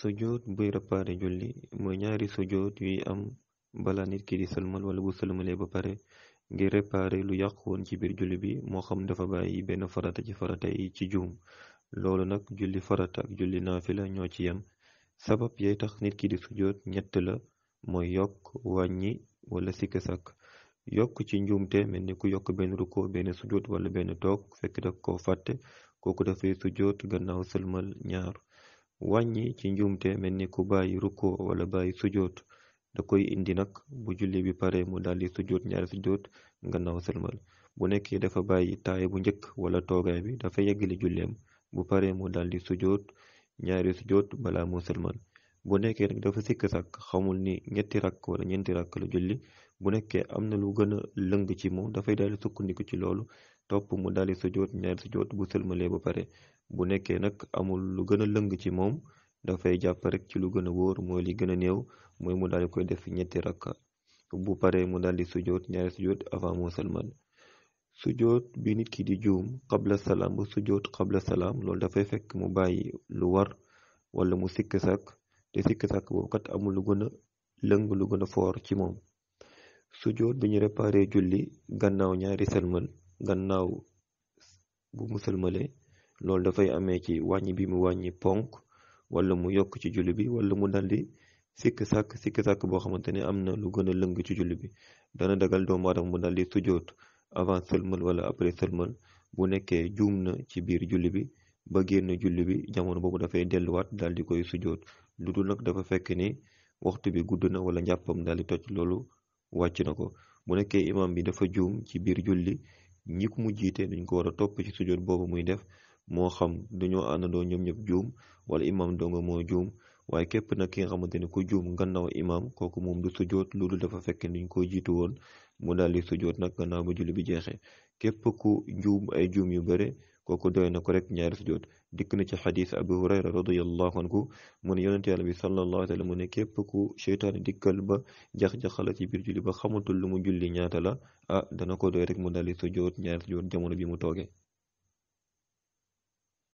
sujud buyra julli mooy ñaari sujud wi am balanit kiri ki di sulmal wala bu ya pare lu yàq won ci bir julli bi mo xam dafa bayyi ben farata ci farata yi ci joom lolu nak julli farata ak julli nafila ño ci yam sabab yey tax nit ki di sujud ñett la moy yok wañi wala sikk yok ci njumte melni ku yok ben ruko ben sujud wala benn toog fekk ko fatte koku da fay sujud gannaaw ñaar wañi ci njumte melni ko bayi rukko wala bayi sujot da koy indi nak bu julli bi pare mu dali sujot ñaari sujot gannaaw selmal bu nekkee dafa bayi taay bu njëkk wala toogaay bi dafa yeggli julleem bu pare mu dali sujot ñaari sujot bala mu selmal bu nekkee nag dafa sikk sàkk xamul ni ñetti rakk wala ñeenti rakk la julli bu nekkee am na lu gën a lëng ci moom dafay daal sukkandiku ci loolu topp mu daal di sujjoot ñaari sujjoot bu sëlmalee ba pare bu nekkee nag amul lu gën a lëng ci moom dafay jàpp ci lu gën a wóor mooy gën a néew mooy mu daal koy def ñetti rakka bu paree mu daal di sujjoot ñaari sujjoot avant mu sëlmal sujjoot bi nit ki di juum xabla salaam ba sujjoot xabla salaam loolu dafay fekk mu bàyyi lu war wala mu sikk sàkk te sikk sàkk boobu kat amul lu gën a lëng lu gën foor ci moom sujoot bi ñu réparé julli gannaaw ñaari sëlmal gannaaw bu mu sëlmale loolu dafay amee ci wàññi bi mu wàññi ponk wala mu yokk ci julli bi wala mu daldi sikk sàkk sikk sàkk boo xamante ne am na lu gën a lëng ci julli bi dana dagal doomu aadama mu daldi sujoot avant sëlmal wala après sëlmal bu nekkee juum na ci biir julli bi ba génn julli bi jamono boobu dafay delluwaat daldi koy sujoot ludul nag dafa fekk ni waxtu bi gudd na wala njàppam dali toj loolu wàcc na ko bu nekkee imam bi dafa juum ci biir julli ñi ko mu jiite nañ ko war a topp ci sujjoot boobu muy def moo xam dañoo àndandoo ñoom ñëpp juum wala imam doo nga moo juum waaye képp nag ki nga xamante ne ku juum gannaaw imam kooku moom du sujjoot loolu dafa fekk nañ koo jiitu woon mu daal di sujjoot nag gannaaw ba julli bi jeexe képp ku njuum ay juum yu bëre kooku doy na ko rek ñaari sujjoot dikk na ci xadis abu hurayra radiallahu anhu mu ne yonent yàlla bi sallallahu alayhi wa sallam ne képp ku seytaane dikkal ba jax-jaxala ci biir julli ba xamatul lu mu julli ñaata la ah dana ko doy rek mu daldi sujjoot ñaari sujjoot jamono bi mu toogee